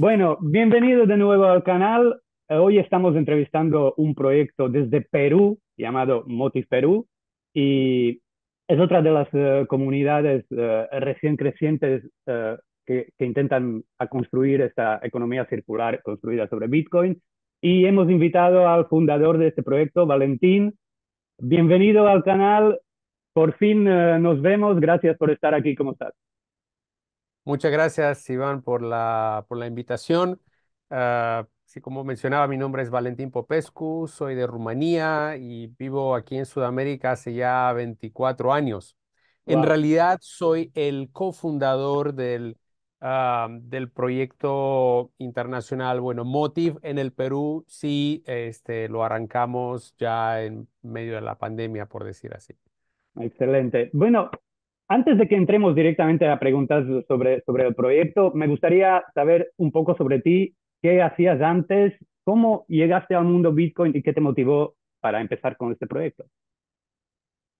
Bueno, bienvenidos de nuevo al canal. Eh, hoy estamos entrevistando un proyecto desde Perú llamado Motif Perú y es otra de las eh, comunidades eh, recién crecientes que, intentan construir esta economía circular construida sobre Bitcoin. Y hemos invitado al fundador de este proyecto, Valentín. Bienvenido al canal. Por fin nos vemos. Gracias por estar aquí. ¿Cómo estás? Muchas gracias, Iván, por la, por la invitación. Ah, sí, como mencionaba, mi nombre es Valentín Popescu, soy de Rumanía y vivo aquí en Sudamérica hace ya 24 años. En realidad, soy el cofundador del, ah, del proyecto internacional, bueno, Motiv en el Perú. Sí, este, lo arrancamos ya en medio de la pandemia, por decir así. Excelente. Bueno, antes de que entremos directamente a preguntas sobre, sobre el proyecto, me gustaría saber un poco sobre ti, qué hacías antes, cómo llegaste al mundo Bitcoin y qué te motivó para empezar con este proyecto.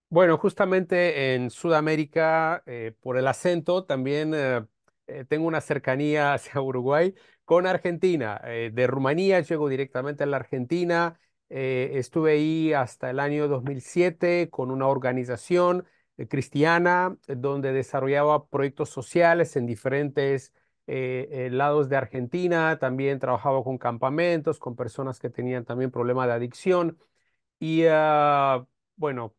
Bueno, justamente en Sudamérica, eh, por el acento, también eh, eh, tengo una cercanía hacia Uruguay con Argentina. de Rumanía llego directamente a la Argentina. estuve ahí hasta el año 2007 con una organización eh, cristiana, eh, donde desarrollaba proyectos sociales en diferentes eh, lados de Argentina, también trabajaba con campamentos, con personas que tenían también problemas de adicción. Y ah, bueno,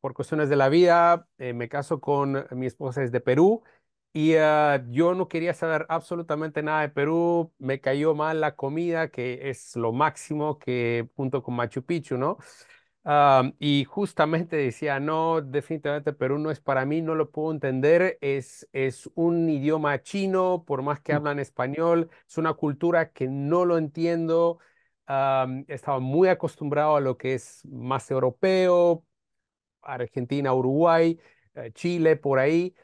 por cuestiones de la vida, me caso con mi esposa es de Perú y ah, yo no quería saber absolutamente nada de Perú, me cayó mal la comida, que es lo máximo que junto con Machu Picchu, ¿no? y justamente decía, no, definitivamente Perú no es para mí, no lo puedo entender, es, es un idioma chino, por más que mm. hablan español, es una cultura que no lo entiendo, estaba muy acostumbrado a lo que es más europeo, Argentina, Uruguay, eh, Chile, por ahí,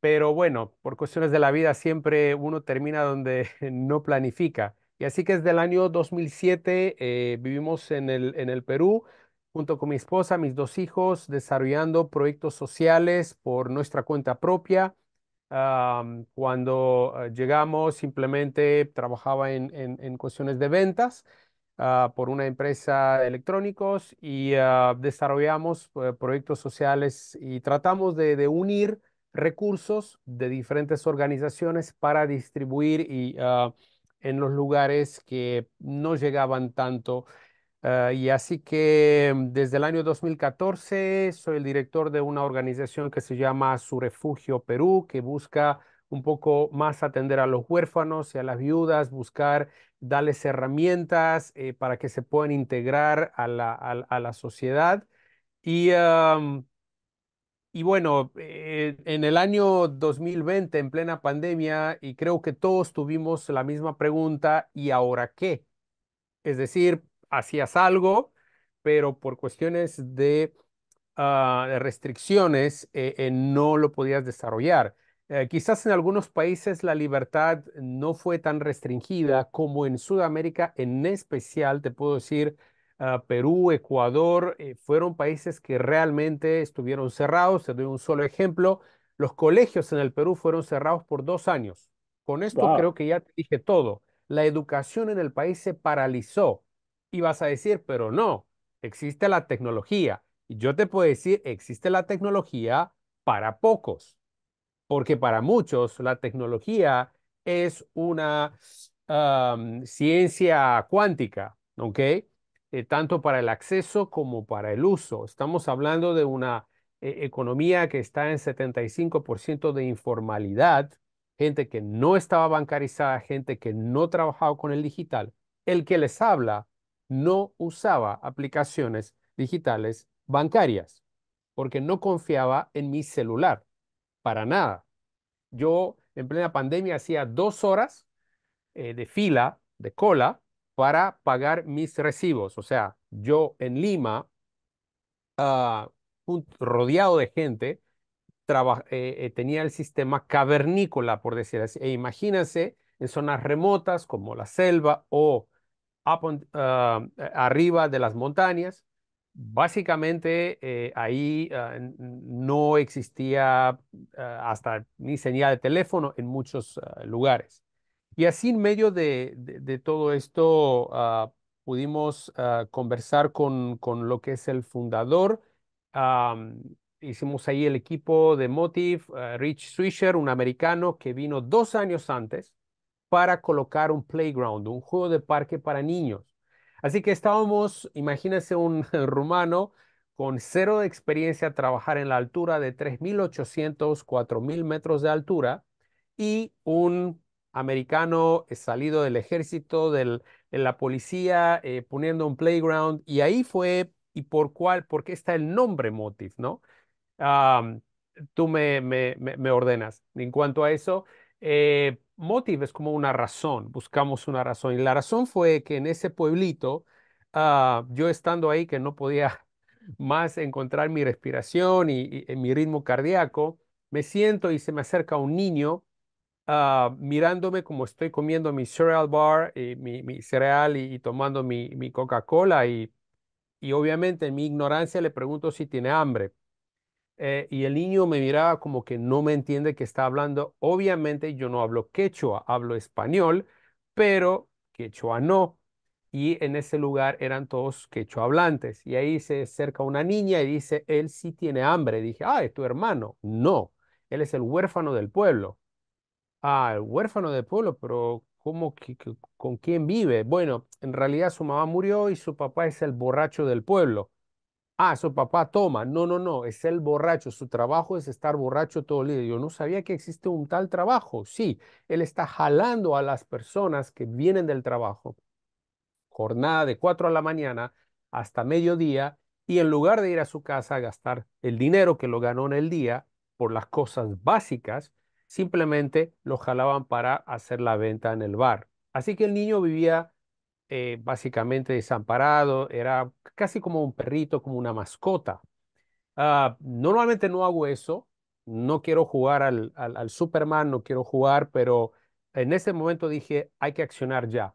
pero bueno, por cuestiones de la vida siempre uno termina donde no planifica. Y así que desde el año 2007 eh, vivimos en el, en el Perú junto con mi esposa, mis dos hijos, desarrollando proyectos sociales por nuestra cuenta propia. cuando eh, llegamos, simplemente trabajaba en, cuestiones de ventas ah, por una empresa de electrónicos y ah, desarrollamos eh, proyectos sociales y tratamos de, unir recursos de diferentes organizaciones para distribuir y ah, en los lugares que no llegaban tanto. Ah, y así que mm, desde el año 2014 soy el director de una organización que se llama Su Refugio Perú, que busca un poco más atender a los huérfanos y a las viudas, buscar darles herramientas eh, para que se puedan integrar a la, sociedad. Y y bueno, eh, en el año 2020, en plena pandemia, y creo que todos tuvimos la misma pregunta, ¿y ahora qué? Es decir, hacías algo, pero por cuestiones de, ah, restricciones eh, eh, no lo podías desarrollar. quizás en algunos países la libertad no fue tan restringida como en Sudamérica, en especial, te puedo decir, Perú, Ecuador, eh, fueron países que realmente estuvieron cerrados. Te doy un solo ejemplo. Los colegios en el Perú fueron cerrados por dos años. Con esto creo que ya te dije todo. La educación en el país se paralizó. Y vas a decir, pero no, existe la tecnología. Y yo te puedo decir, existe la tecnología para pocos. Porque para muchos la tecnología es una ciencia cuántica, ¿ok? Eh, tanto para el acceso como para el uso. Estamos hablando de una eh, economía que está en 75% de informalidad, gente que no estaba bancarizada, gente que no trabajaba con el digital. El que les habla no usaba aplicaciones digitales bancarias porque no confiaba en mi celular para nada. Yo en plena pandemia hacía dos horas eh, de fila, de cola, para pagar mis recibos. O sea, yo en Lima, ah, rodeado de gente, eh, eh, tenía el sistema cavernícola, por decir así. E imagínense en zonas remotas como la selva o ah, arriba de las montañas, básicamente eh, ahí ah, no existía hasta ni señal de teléfono en muchos lugares. Y así en medio de, todo esto ah, pudimos ah, conversar con, lo que es el fundador. hicimos ahí el equipo de Motive, ah, Rich Swisher, un americano que vino dos años antes para colocar un playground, un juego de parque para niños. Así que estábamos, imagínense un rumano con cero de experiencia trabajar en la altura de 3.800, 4.000 metros de altura y un americano eh, salido del ejército, del, de la policía, eh, poniendo un playground, y ahí fue, y por cuál, por qué está el nombre Motif, ¿no? tú me, me, me, ordenas. En cuanto a eso, eh, es como una razón, buscamos una razón, y la razón fue que en ese pueblito, ah, yo estando ahí, que no podía más encontrar mi respiración y, y mi ritmo cardíaco, me siento y se me acerca un niño Ah, mirándome como estoy comiendo mi cereal bar, y eh, mi, cereal y, tomando mi, Coca-Cola y, y obviamente en mi ignorancia le pregunto si tiene hambre. Eh, y el niño me miraba como que no me entiende que está hablando. Obviamente yo no hablo quechua, hablo español, pero quechua no. Y en ese lugar eran todos quechua hablantes. Y ahí se acerca una niña y dice, él sí tiene hambre. Dije, ah, es tu hermano. No, él es el huérfano del pueblo. Ah, huérfano de pueblo, pero ¿cómo que- con quién vive? Bueno, en realidad su mamá murió y su papá es el borracho del pueblo. Ah, su papá toma. No, no, no, es el borracho. Su trabajo es estar borracho todo el día. Yo no sabía que existe un tal trabajo. Sí, él está jalando a las personas que vienen del trabajo. Jornada de 4 a la mañana hasta mediodía y en lugar de ir a su casa a gastar el dinero que lo ganó en el día por las cosas básicas, simplemente lo jalaban para hacer la venta en el bar. Así que el niño vivía eh, básicamente desamparado, era casi como un perrito, como una mascota. Ah, normalmente no hago eso, no quiero jugar al, al, Superman, no quiero jugar, pero en ese momento dije, hay que accionar ya.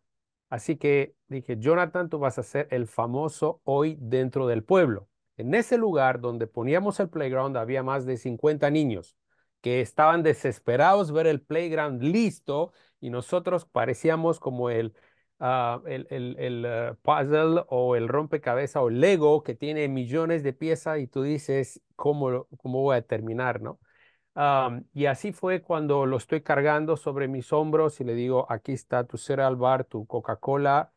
Así que dije, Jonathan, tú vas a ser el famoso hoy dentro del pueblo. En ese lugar donde poníamos el playground había más de 50 niños que estaban desesperados ver el playground listo y nosotros parecíamos como el, ah, el, el, el ah, puzzle o el rompecabezas o Lego que tiene millones de piezas y tú dices, ¿cómo, cómo voy a terminar? y así fue cuando lo estoy cargando sobre mis hombros y le digo, aquí está tu cereal bar, tu Coca-Cola.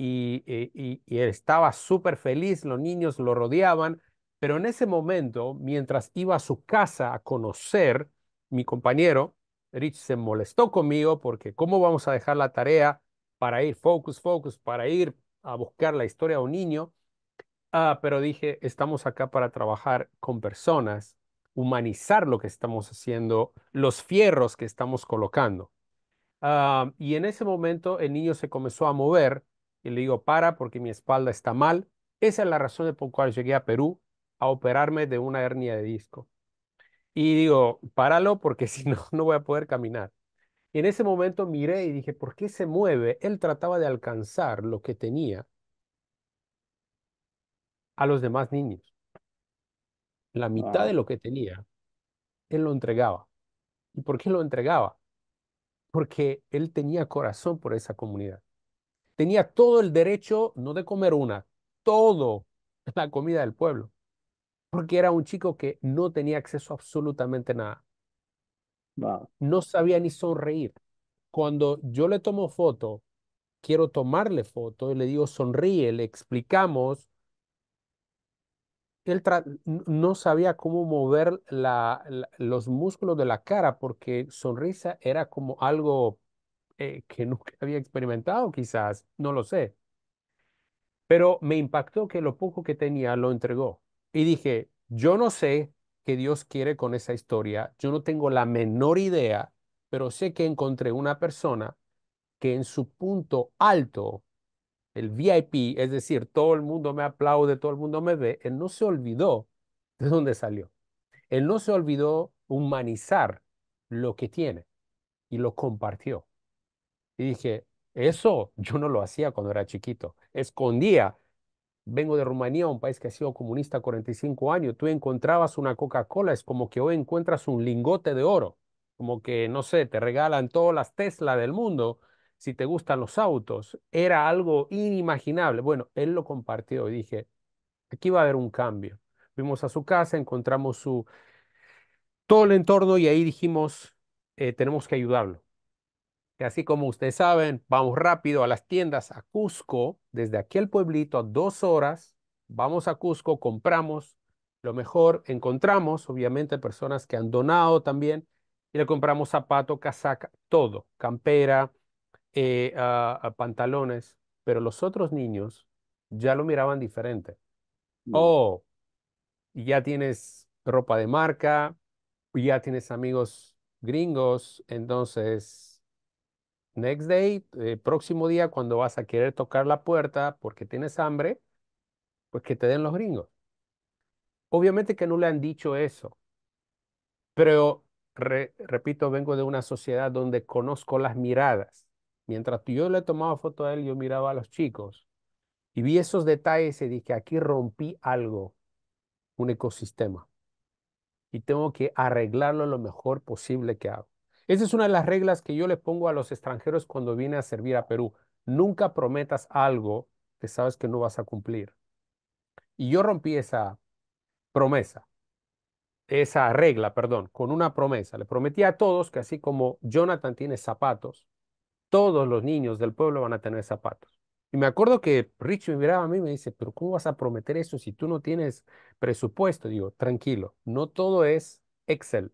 Y, eh, y, estaba súper feliz, los niños lo rodeaban pero en ese momento, mientras iba a su casa a conocer, mi compañero, Rich, se molestó conmigo porque ¿cómo vamos a dejar la tarea para ir focus, focus, para ir a buscar la historia de un niño? Ah, pero dije, estamos acá para trabajar con personas, humanizar lo que estamos haciendo, los fierros que estamos colocando. Ah, y en ese momento el niño se comenzó a mover y le digo, para porque mi espalda está mal. Esa es la razón de por la cual llegué a Perú a operarme de una hernia de disco. Y digo, páralo porque si no, no voy a poder caminar. Y en ese momento miré y dije, ¿por qué se mueve? Él trataba de alcanzar lo que tenía a los demás niños. La mitad de lo que tenía, él lo entregaba. ¿Y por qué lo entregaba? Porque él tenía corazón por esa comunidad. Tenía todo el derecho, no de comer una, todo la comida del pueblo porque era un chico que no tenía acceso a absolutamente nada. No sabía ni sonreír. Cuando yo le tomo foto, quiero tomarle foto, y le digo sonríe, le explicamos. Él no sabía cómo mover los músculos de la cara porque sonrisa era como algo eh, que nunca había experimentado, quizás, no lo sé. Pero me impactó que lo poco que tenía lo entregó. Y dije, yo no sé qué Dios quiere con esa historia, yo no tengo la menor idea, pero sé que encontré una persona que en su punto alto, el VIP, es decir, todo el mundo me aplaude, todo el mundo me ve, él no se olvidó de dónde salió. Él no se olvidó humanizar lo que tiene y lo compartió. Y dije, eso yo no lo hacía cuando era chiquito. Escondía vengo de Rumanía, un país que ha sido comunista 45 años, tú encontrabas una Coca-Cola, es como que hoy encuentras un lingote de oro, como que, no sé, te regalan todas las Tesla del mundo, si te gustan los autos, era algo inimaginable. Bueno, él lo compartió y dije, aquí va a haber un cambio. Fuimos a su casa, encontramos su, todo el entorno y ahí dijimos, eh, tenemos que ayudarlo que así como ustedes saben, vamos rápido a las tiendas a Cusco, desde aquel pueblito a dos horas, vamos a Cusco, compramos lo mejor, encontramos obviamente personas que han donado también y le compramos zapato, casaca, todo, campera, eh, ah, ah, pantalones, pero los otros niños ya lo miraban diferente. Oh, ya tienes ropa de marca, ya tienes amigos gringos, entonces Next day, eh, próximo día, cuando vas a querer tocar la puerta porque tienes hambre, pues que te den los gringos. Obviamente que no le han dicho eso, pero repito, vengo de una sociedad donde conozco las miradas. Mientras yo le tomaba foto a él, yo miraba a los chicos y vi esos detalles y dije, aquí rompí algo, un ecosistema. Y tengo que arreglarlo lo mejor posible que hago. Esa es una de las reglas que yo le pongo a los extranjeros cuando viene a servir a Perú. Nunca prometas algo que sabes que no vas a cumplir. Y yo rompí esa promesa, esa regla, perdón, con una promesa. Le prometí a todos que así como Jonathan tiene zapatos, todos los niños del pueblo van a tener zapatos. Y me acuerdo que Richie me miraba a mí y me dice, pero ¿cómo vas a prometer eso si tú no tienes presupuesto? Digo, tranquilo, no todo es Excel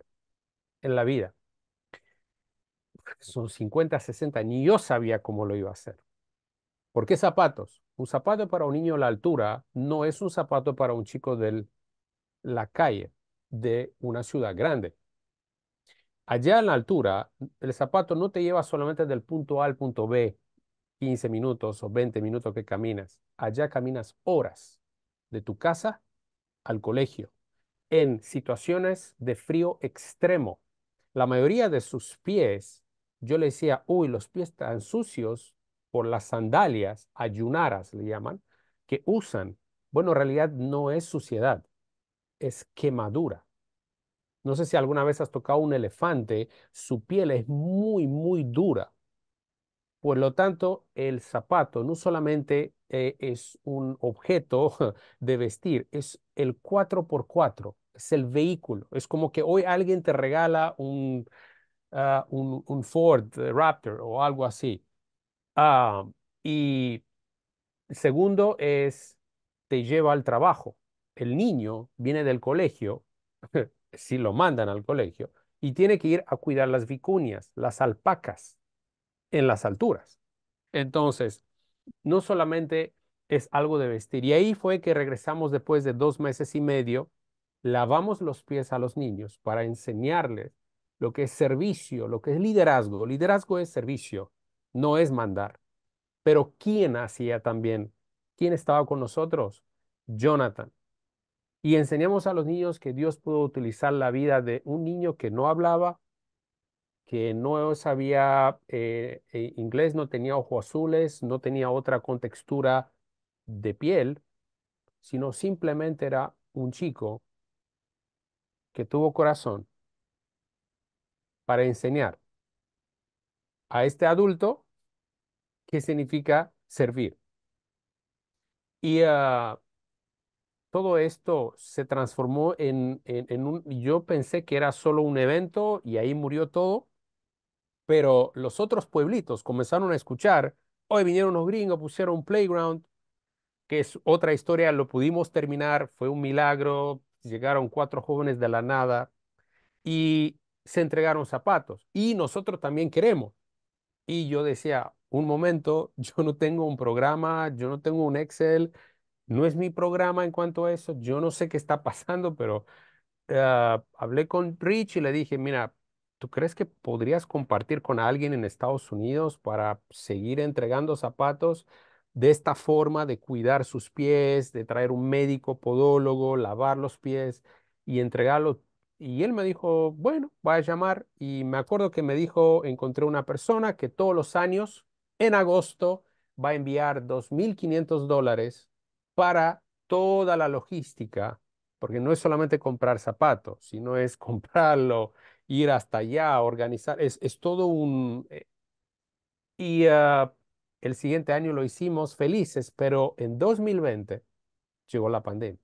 en la vida son 50, 60, ni yo sabía cómo lo iba a hacer. ¿Por qué zapatos? Un zapato para un niño a la altura no es un zapato para un chico de la calle, de una ciudad grande. Allá en la altura, el zapato no te lleva solamente del punto A al punto B, 15 minutos o 20 minutos que caminas. Allá caminas horas, de tu casa al colegio, en situaciones de frío extremo. La mayoría de sus pies yo le decía, uy, los pies están sucios por las sandalias, ayunaras le llaman, que usan. Bueno, en realidad no es suciedad, es quemadura. No sé si alguna vez has tocado un elefante, su piel es muy, muy dura. Por lo tanto, el zapato no solamente eh, es un objeto de vestir, es el 4x4, es el vehículo. Es como que hoy alguien te regala un, Uh, un, Ford eh, Raptor o algo así. Ah, y segundo es, te lleva al trabajo. El niño viene del colegio, si lo mandan al colegio, y tiene que ir a cuidar las vicuñas, las alpacas, en las alturas. Entonces, no solamente es algo de vestir. Y ahí fue que regresamos después de dos meses y medio, lavamos los pies a los niños para enseñarles lo que es servicio, lo que es liderazgo. Liderazgo es servicio, no es mandar. Pero ¿quién hacía también? ¿Quién estaba con nosotros? Jonathan. Y enseñamos a los niños que Dios pudo utilizar la vida de un niño que no hablaba, que no sabía eh, eh, inglés, no tenía ojos azules, no tenía otra contextura de piel, sino simplemente era un chico que tuvo corazón para enseñar a este adulto qué significa servir. Y ah, todo esto se transformó en, en, un, yo pensé que era solo un evento y ahí murió todo, pero los otros pueblitos comenzaron a escuchar, hoy vinieron los gringos, pusieron un playground, que es otra historia, lo pudimos terminar, fue un milagro, llegaron cuatro jóvenes de la nada y se entregaron zapatos y nosotros también queremos. Y yo decía, un momento, yo no tengo un programa, yo no tengo un Excel, no es mi programa en cuanto a eso, yo no sé qué está pasando, pero ah, hablé con Rich y le dije, mira, ¿tú crees que podrías compartir con alguien en Estados Unidos para seguir entregando zapatos? de esta forma de cuidar sus pies, de traer un médico podólogo, lavar los pies y entregarlo y él me dijo, bueno, va a llamar. Y me acuerdo que me dijo, encontré una persona que todos los años, en agosto, va a enviar 2.500 dólares para toda la logística, porque no es solamente comprar zapatos, sino es comprarlo, ir hasta allá, organizar, es, todo un... Eh, y ah, el siguiente año lo hicimos felices, pero en 2020 llegó la pandemia.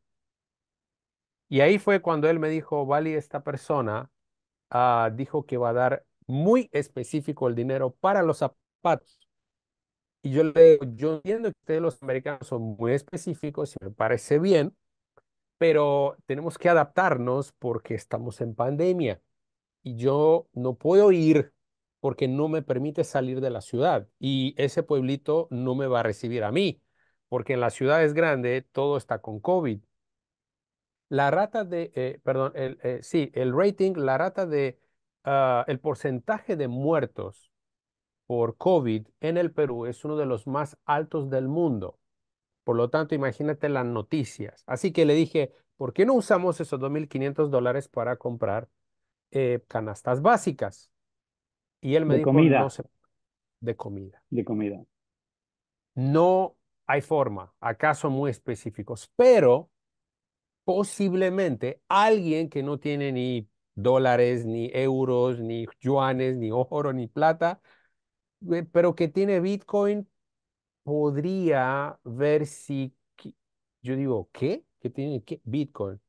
Y ahí fue cuando él me dijo, vale esta persona ah, dijo que va a dar muy específico el dinero para los zapatos. Y yo le digo, yo entiendo que ustedes los americanos son muy específicos y me parece bien, pero tenemos que adaptarnos porque estamos en pandemia y yo no puedo ir porque no me permite salir de la ciudad y ese pueblito no me va a recibir a mí, porque en la ciudad es grande, todo está con COVID la rata de, eh, perdón, eh, sí, el rating, la rata de, ah, el porcentaje de muertos por COVID en el Perú es uno de los más altos del mundo. Por lo tanto, imagínate las noticias. Así que le dije, ¿por qué no usamos esos 2.500 dólares para comprar eh, canastas básicas? Y él me de dijo, comida. de comida. De comida. No hay forma, acaso muy específicos, pero posiblemente alguien que no tiene ni dólares, ni euros, ni yuanes, ni oro, ni plata, eh, pero que tiene Bitcoin, podría ver si, yo digo, ¿qué? ¿Qué tiene qué? Bitcoin?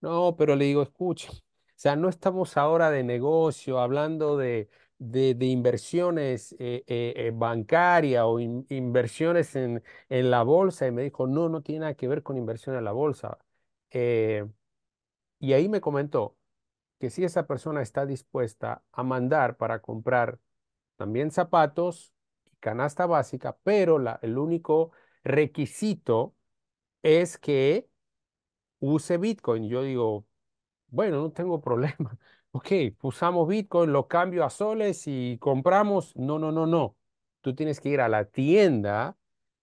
No, pero le digo, escuche, o sea, no estamos ahora de negocio, hablando de, de, inversiones eh, eh, bancarias o inversiones en, en la bolsa. Y me dijo, no, no tiene nada que ver con inversión en la bolsa. Eh, y ahí me comentó que si esa persona está dispuesta a mandar para comprar también zapatos y canasta básica, pero el único requisito es que use Bitcoin. Yo digo, bueno, no tengo problema. Ok, usamos Bitcoin, lo cambio a soles y compramos. No, no, no, no. Tú tienes que ir a la tienda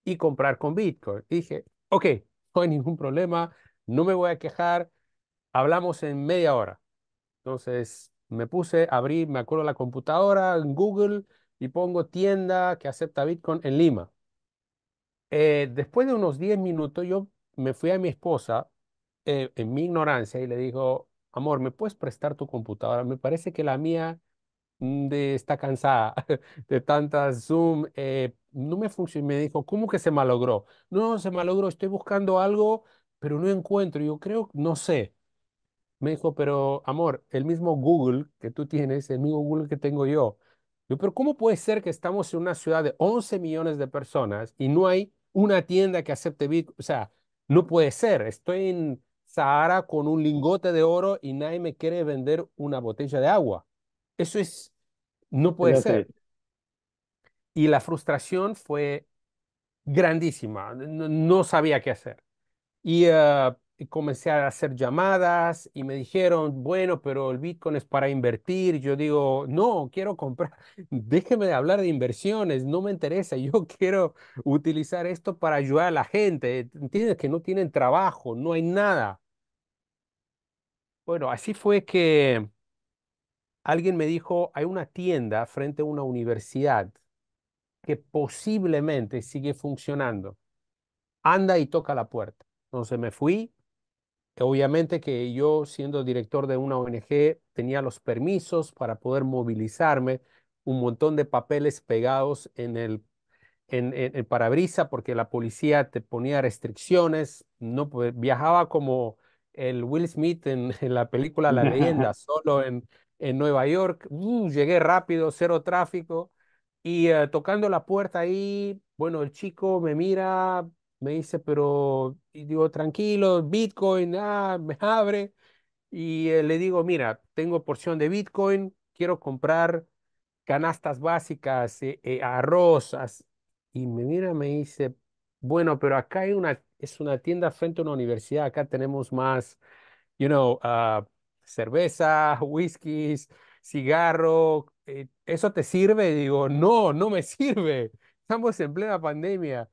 y comprar con Bitcoin. dije, ok, no hay ningún problema no me voy a quejar, hablamos en media hora. Entonces me puse, abrí, me acuerdo la computadora, en Google, y pongo tienda que acepta Bitcoin en Lima. Eh, después de unos 10 minutos, yo me fui a mi esposa eh, en mi ignorancia y le digo, amor, ¿me puedes prestar tu computadora? Me parece que la mía mm, de, está cansada de tantas Zoom. Eh, no me funcionó. Me dijo, ¿cómo que se malogró? No, se malogró. Estoy buscando algo pero no encuentro, yo creo, no sé. Me dijo, pero amor, el mismo Google que tú tienes, el mismo Google que tengo yo. Yo, pero ¿cómo puede ser que estamos en una ciudad de 11 millones de personas y no hay una tienda que acepte Bitcoin? O sea, no puede ser. Estoy en Sahara con un lingote de oro y nadie me quiere vender una botella de agua. Eso es, no puede ser. Y la frustración fue grandísima. no sabía qué hacer. Ah, y, comencé a hacer llamadas y me dijeron, bueno, pero el Bitcoin es para invertir. Yo digo, no, quiero comprar, déjeme de hablar de inversiones, no me interesa, yo quiero utilizar esto para ayudar a la gente. Entiendes que no tienen trabajo, no hay nada. Bueno, así fue que alguien me dijo, hay una tienda frente a una universidad que posiblemente sigue funcionando. Anda y toca la puerta. Entonces me fui. Obviamente que yo, siendo director de una ONG, tenía los permisos para poder movilizarme, un montón de papeles pegados en el, en, el parabrisa, porque la policía te ponía restricciones, no viajaba como el Will Smith en, la película La leyenda, solo en, en Nueva York. Uh, llegué rápido, cero tráfico. Y eh, tocando la puerta ahí, bueno, el chico me mira, me dice, pero, y digo, tranquilo, Bitcoin, ah, me abre. Y eh, le digo, mira, tengo porción de Bitcoin, quiero comprar canastas básicas, eh, eh, arroz. Y me mira, me dice, bueno, pero acá hay una, es una tienda frente a una universidad, acá tenemos más, you know, ah, cerveza, whiskies, cigarro, ¿eso te sirve? digo, no, no me sirve, estamos en plena pandemia.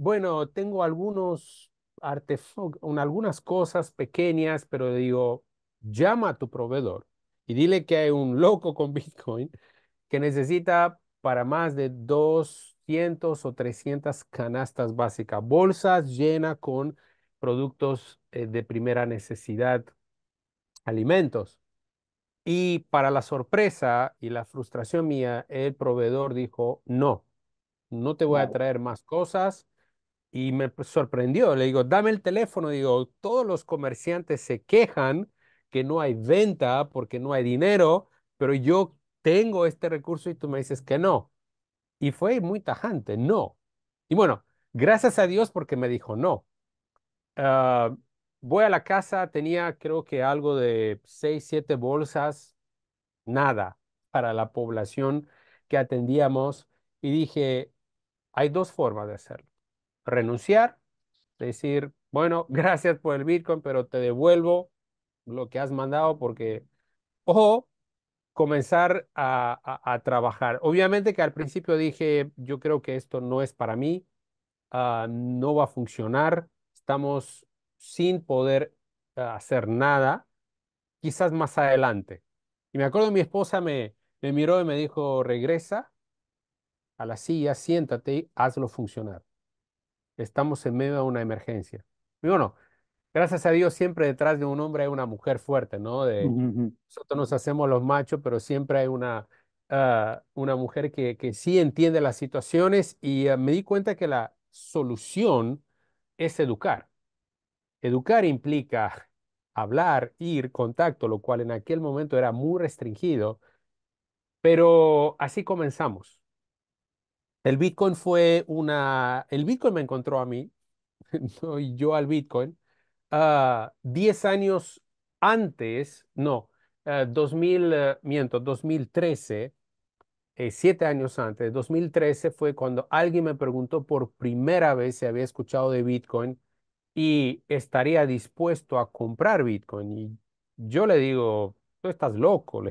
Bueno, tengo algunos artefactos, algunas cosas pequeñas, pero digo, llama a tu proveedor y dile que hay un loco con Bitcoin que necesita para más de 200 o 300 canastas básicas, bolsas llenas con productos eh, de primera necesidad, alimentos. Y para la sorpresa y la frustración mía, el proveedor dijo, no, no te voy a traer más cosas, y me pues, sorprendió. Le digo, dame el teléfono. Digo, todos los comerciantes se quejan que no hay venta porque no hay dinero, pero yo tengo este recurso y tú me dices que no. Y fue muy tajante, no. Y bueno, gracias a Dios porque me dijo no. Ah, voy a la casa, tenía creo que algo de seis, siete bolsas, nada para la población que atendíamos y dije, hay dos formas de hacerlo renunciar, decir, bueno, gracias por el Bitcoin, pero te devuelvo lo que has mandado porque, o comenzar a, trabajar. Obviamente que al principio dije, yo creo que esto no es para mí, ah, no va a funcionar, estamos sin poder ah, hacer nada, quizás más adelante. Y me acuerdo mi esposa me, me miró y me dijo, regresa a la silla, siéntate, hazlo funcionar. Estamos en medio de una emergencia. Y bueno, gracias a Dios siempre detrás de un hombre hay una mujer fuerte, ¿no? De, Nosotros nos hacemos los machos, pero siempre hay una, ah, una mujer que, sí entiende las situaciones y ah, me di cuenta que la solución es educar. Educar implica hablar, ir, contacto, lo cual en aquel momento era muy restringido, pero así comenzamos. El Bitcoin fue una, el Bitcoin me encontró a mí, no yo al Bitcoin, 10 ah, años antes, no, 2000, ah, ah, miento, 2013, 7 eh, años antes, 2013 fue cuando alguien me preguntó por primera vez si había escuchado de Bitcoin y estaría dispuesto a comprar Bitcoin. Y yo le digo, estás loco.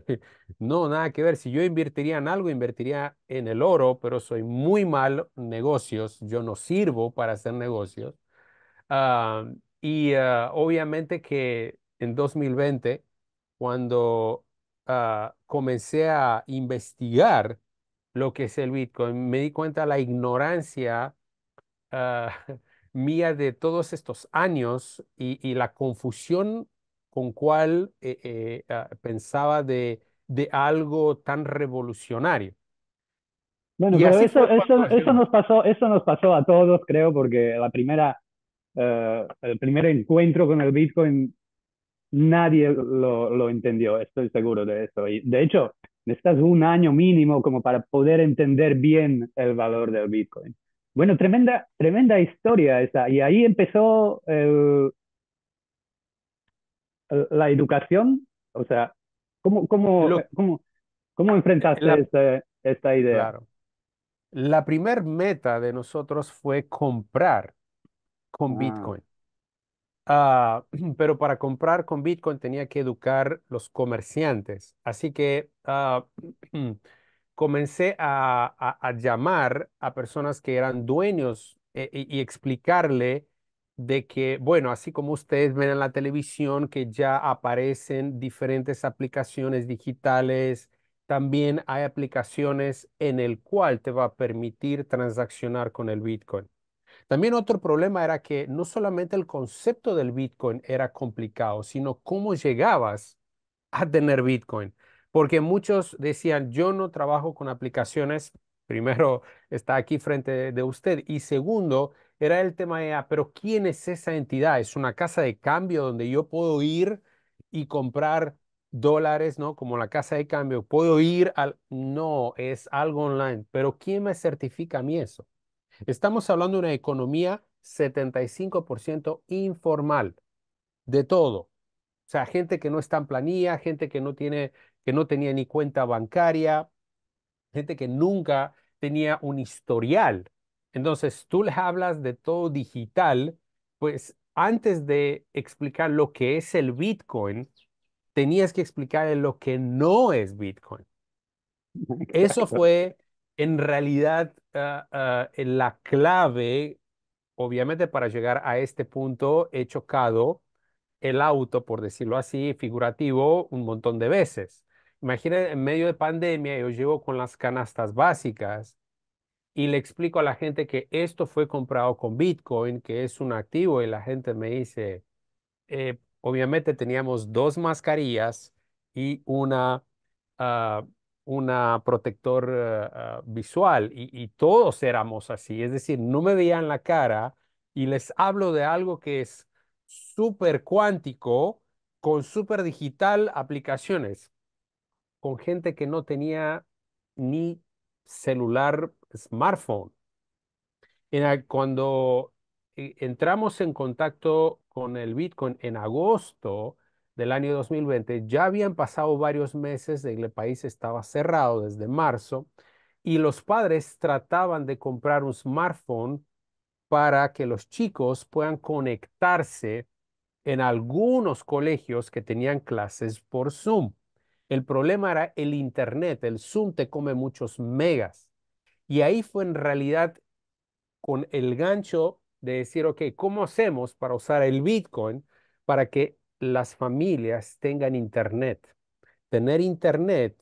No, nada que ver. Si yo invertiría en algo, invertiría en el oro, pero soy muy mal en negocios. Yo no sirvo para hacer negocios. Ah, y ah, obviamente que en 2020, cuando ah, comencé a investigar lo que es el Bitcoin, me di cuenta la ignorancia mía de todos estos años y la confusión con cuál eh, eh, ah, pensaba de, algo tan revolucionario. Bueno, pero eso, eso, eso, nos pasó, eso nos pasó a todos, creo, porque la primera, eh, el primer encuentro con el Bitcoin nadie lo, lo entendió, estoy seguro de eso. Y de hecho, necesitas un año mínimo como para poder entender bien el valor del Bitcoin. Bueno, tremenda, tremenda historia esa. Y ahí empezó el, la educación, o sea, ¿cómo, cómo, eh, cómo, enfrentaste esta idea? Claro. La primer meta de nosotros fue comprar con ah. Bitcoin. Ah, pero para comprar con Bitcoin tenía que educar los comerciantes. Así que ah, comencé a, a, llamar a personas que eran dueños eh, y explicarle de que, bueno, así como ustedes ven en la televisión que ya aparecen diferentes aplicaciones digitales, también hay aplicaciones en el cual te va a permitir transaccionar con el Bitcoin. También otro problema era que no solamente el concepto del Bitcoin era complicado, sino cómo llegabas a tener Bitcoin. Porque muchos decían, yo no trabajo con aplicaciones, primero está aquí frente de usted y segundo, era el tema de, ah, pero ¿quién es esa entidad? ¿Es una casa de cambio donde yo puedo ir y comprar dólares, ¿no? Como la casa de cambio, puedo ir al... No, es algo online, pero ¿quién me certifica a mí eso? Estamos hablando de una economía 75% informal, de todo. O sea, gente que no está en planilla, gente que no, tiene, que no tenía ni cuenta bancaria, gente que nunca tenía un historial entonces, tú les hablas de todo digital, pues antes de explicar lo que es el Bitcoin, tenías que explicar lo que no es Bitcoin. Eso fue en realidad ah, ah, la clave, obviamente, para llegar a este punto. He chocado el auto, por decirlo así, figurativo, un montón de veces. Imagínense en medio de pandemia, yo llevo con las canastas básicas y le explico a la gente que esto fue comprado con Bitcoin, que es un activo, y la gente me dice, eh, obviamente teníamos dos mascarillas y una, ah, una protector eh, ah, visual, y, y, todos éramos así, es decir, no me veían la cara y les hablo de algo que es súper cuántico, con súper digital aplicaciones, con gente que no tenía ni celular smartphone. cuando e, entramos en contacto con el Bitcoin en agosto del año 2020, ya habían pasado varios meses el país estaba cerrado desde marzo y los padres trataban de comprar un smartphone para que los chicos puedan conectarse en algunos colegios que tenían clases por Zoom. El problema era el Internet, el Zoom te come muchos megas. Y ahí fue en realidad con el gancho de decir, ok, ¿cómo hacemos para usar el Bitcoin para que las familias tengan Internet? Tener Internet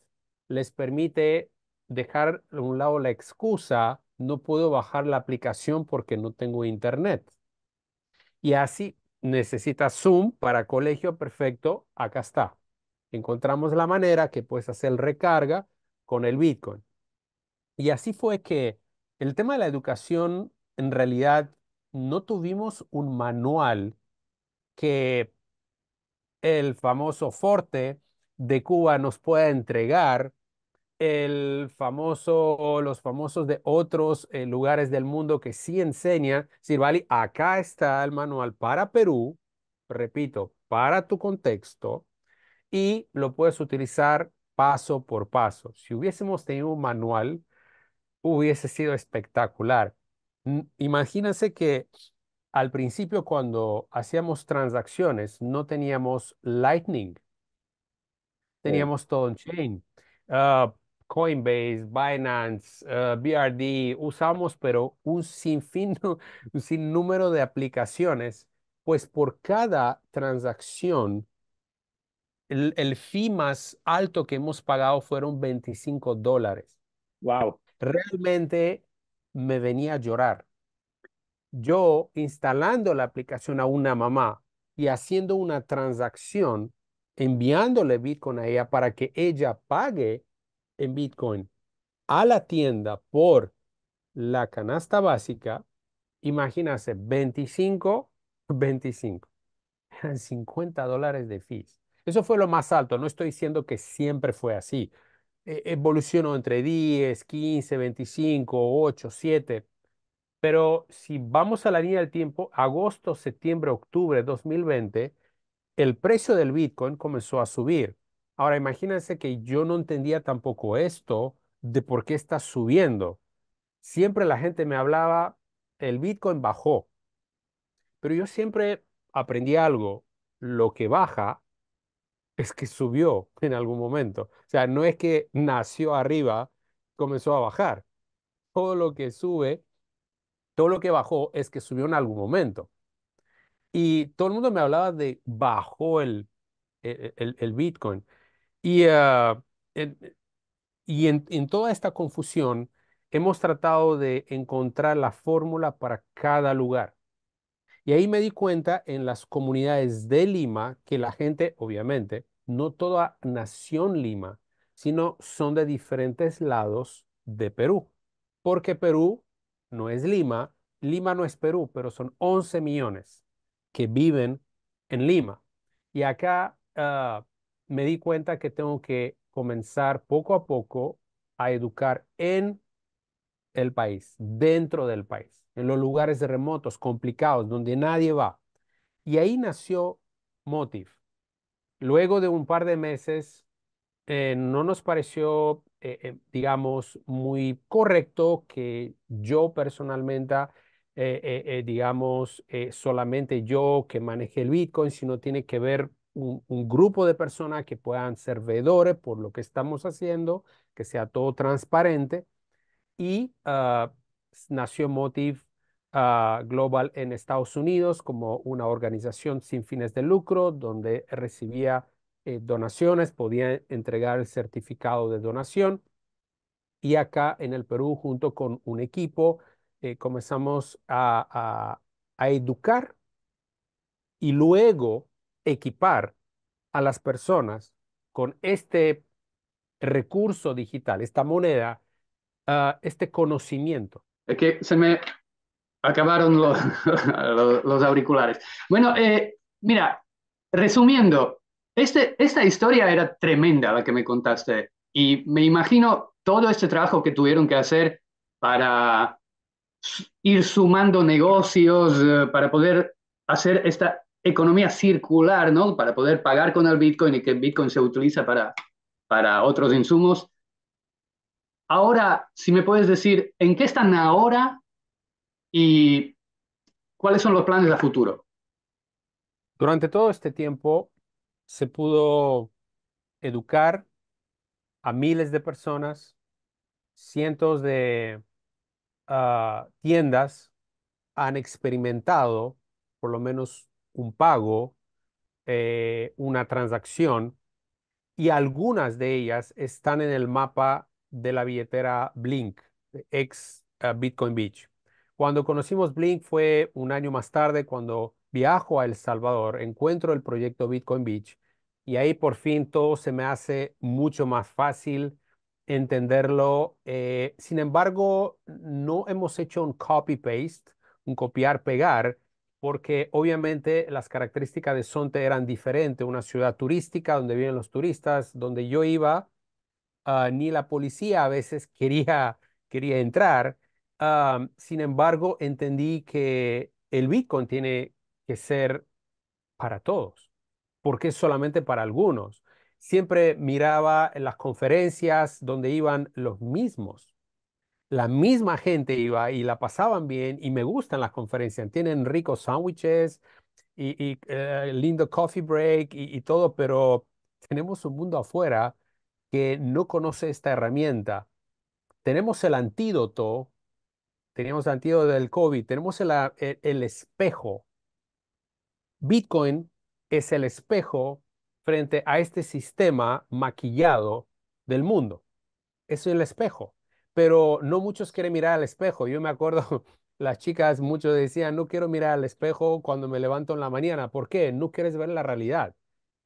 les permite dejar a un lado la excusa, no puedo bajar la aplicación porque no tengo Internet. Y así necesita Zoom para colegio, perfecto, acá está encontramos la manera que puedes hacer recarga con el Bitcoin. Y así fue que el tema de la educación, en realidad, no tuvimos un manual que el famoso Forte de Cuba nos pueda entregar, el famoso o los famosos de otros eh, lugares del mundo que sí enseñan, sirvali acá está el manual para Perú, repito, para tu contexto, y lo puedes utilizar paso por paso. Si hubiésemos tenido un manual, hubiese sido espectacular. Mm, imagínense que al principio cuando hacíamos transacciones no teníamos Lightning, teníamos todo en chain. Ah, Coinbase, Binance, ah, BRD, usamos, pero un sinfín, un sinnúmero de aplicaciones, pues por cada transacción el, fee más alto que hemos pagado fueron 25 dólares. Wow. Realmente me venía a llorar. Yo instalando la aplicación a una mamá y haciendo una transacción, enviándole Bitcoin a ella para que ella pague en Bitcoin a la tienda por la canasta básica, imagínense 25, 25. Eran 50 dólares de fees. Eso fue lo más alto, no estoy diciendo que siempre fue así. E, evolucionó entre 10, 15, 25, 8, 7. Pero si vamos a la línea del tiempo, agosto, septiembre, octubre de 2020, el precio del Bitcoin comenzó a subir. Ahora imagínense que yo no entendía tampoco esto de por qué está subiendo. Siempre la gente me hablaba, el Bitcoin bajó. Pero yo siempre aprendí algo, lo que baja es que subió en algún momento. O sea, no es que nació arriba, comenzó a bajar. Todo lo que sube, todo lo que bajó es que subió en algún momento. Y todo el mundo me hablaba de bajó el, e-, e-, el, Bitcoin. Y, ah, e-, y en, en toda esta confusión hemos tratado de encontrar la fórmula para cada lugar. Y ahí me di cuenta en las comunidades de Lima que la gente, obviamente, no toda nación Lima, sino son de diferentes lados de Perú, porque Perú no es Lima, Lima no es Perú, pero son 11 millones que viven en Lima. Y acá ah, me di cuenta que tengo que comenzar poco a poco a educar en el país, dentro del país en los lugares remotos, complicados, donde nadie va. Y ahí nació Motif Luego de un par de meses, eh, no nos pareció, eh, eh, digamos, muy correcto que yo personalmente, digamos, solamente yo que maneje el Bitcoin, sino tiene que ver un, grupo de personas que puedan ser veedores por lo que estamos haciendo, que sea todo transparente. Y ah, nació Motive ah, Global en Estados Unidos como una organización sin fines de lucro donde recibía eh, donaciones, podía entregar el certificado de donación. Y acá en el Perú, junto con un equipo, eh, comenzamos a, educar y luego equipar a las personas con este recurso digital, esta moneda, ah, este conocimiento. Es que se me acabaron los, los auriculares. Bueno, eh, mira, resumiendo, este, esta historia era tremenda la que me contaste y me imagino todo este trabajo que tuvieron que hacer para ir sumando negocios, eh, para poder hacer esta economía circular, ¿no? Para poder pagar con el Bitcoin y que el Bitcoin se utiliza para, para otros insumos. Ahora, si me puedes decir, ¿en qué están ahora y cuáles son los planes a futuro? Durante todo este tiempo se pudo educar a miles de personas, cientos de ah, tiendas han experimentado por lo menos un pago, eh, una transacción, y algunas de ellas están en el mapa de la billetera Blink, ex eh, Bitcoin Beach. Cuando conocimos Blink fue un año más tarde cuando viajo a El Salvador, encuentro el proyecto Bitcoin Beach y ahí por fin todo se me hace mucho más fácil entenderlo. Eh, sin embargo, no hemos hecho un copy-paste, un copiar-pegar, porque obviamente las características de Sonte eran diferentes. Una ciudad turística donde vienen los turistas, donde yo iba Ah, ni la policía a veces quería, quería entrar. sin embargo, entendí que el Bitcoin tiene que ser para todos, porque es solamente para algunos. Siempre miraba las conferencias donde iban los mismos. La misma gente iba y la pasaban bien y me gustan las conferencias. Tienen ricos sándwiches y, eh, lindo coffee break y todo, pero tenemos un mundo afuera no conoce esta herramienta. Tenemos el antídoto, tenemos el antídoto del COVID, tenemos e, el, espejo. Bitcoin es el espejo frente a este sistema maquillado del mundo. es el espejo. Pero no muchos quieren mirar al espejo. Yo me acuerdo, las chicas, muchos decían, no quiero mirar al espejo cuando me levanto en la mañana. ¿Por qué? No quieres ver la realidad.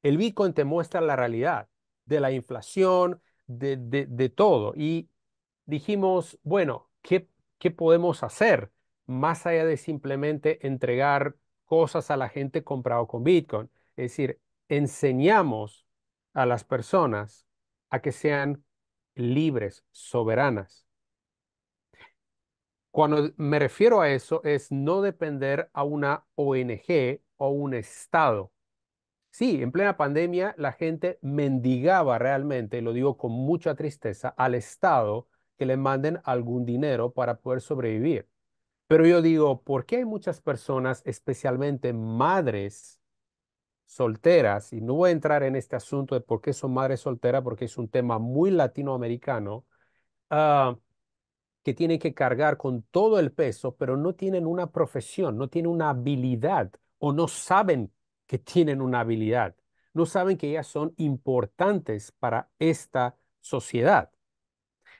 El Bitcoin te muestra la realidad de la inflación, de, todo. Y dijimos, bueno, ¿qué, ¿qué podemos hacer más allá de simplemente entregar cosas a la gente comprado con Bitcoin? Es decir, enseñamos a las personas a que sean libres, soberanas. Cuando me refiero a eso es no depender a una ONG o un Estado Sí, en plena pandemia la gente mendigaba realmente, lo digo con mucha tristeza, al Estado que le manden algún dinero para poder sobrevivir. Pero yo digo, ¿por qué hay muchas personas, especialmente madres solteras? Y no voy a entrar en este asunto de por qué son madres solteras, porque es un tema muy latinoamericano, ah, que tienen que cargar con todo el peso, pero no tienen una profesión, no tienen una habilidad o no saben que tienen una habilidad. No saben que ellas son importantes para esta sociedad.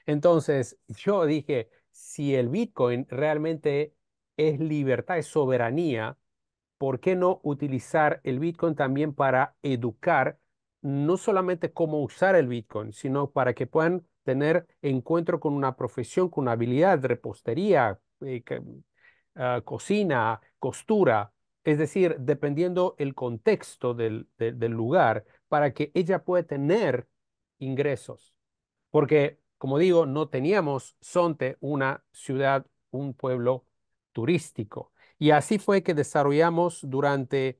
Entonces, yo dije, si el Bitcoin realmente es libertad, es soberanía, ¿por qué no utilizar el Bitcoin también para educar, no solamente cómo usar el Bitcoin, sino para que puedan tener encuentro con una profesión, con una habilidad, repostería, eh, ah, cocina, costura, es decir, dependiendo el contexto del, lugar, para que ella pueda tener ingresos. Porque, como digo, no teníamos Sonte una ciudad, un pueblo turístico. Y así fue que desarrollamos durante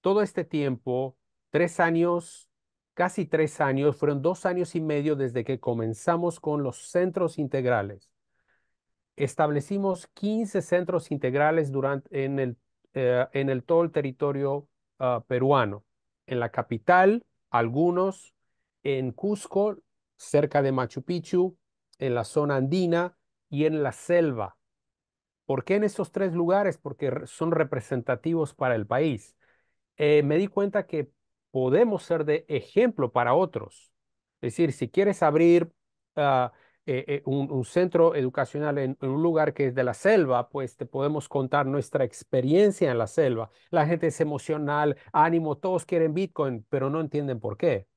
todo este tiempo, tres años, casi tres años, fueron dos años y medio desde que comenzamos con los centros integrales. Establecimos 15 centros integrales durante, en el eh, en el, todo el territorio ah, peruano. En la capital, algunos, en Cusco, cerca de Machu Picchu, en la zona andina y en la selva. ¿Por qué en esos tres lugares? Porque son representativos para el país. Eh, me di cuenta que podemos ser de ejemplo para otros. Es decir, si quieres abrir ah, eh, eh, un, centro educacional en, un lugar que es de la selva, pues te podemos contar nuestra experiencia en la selva. La gente es emocional, ánimo, todos quieren Bitcoin, pero no entienden por qué.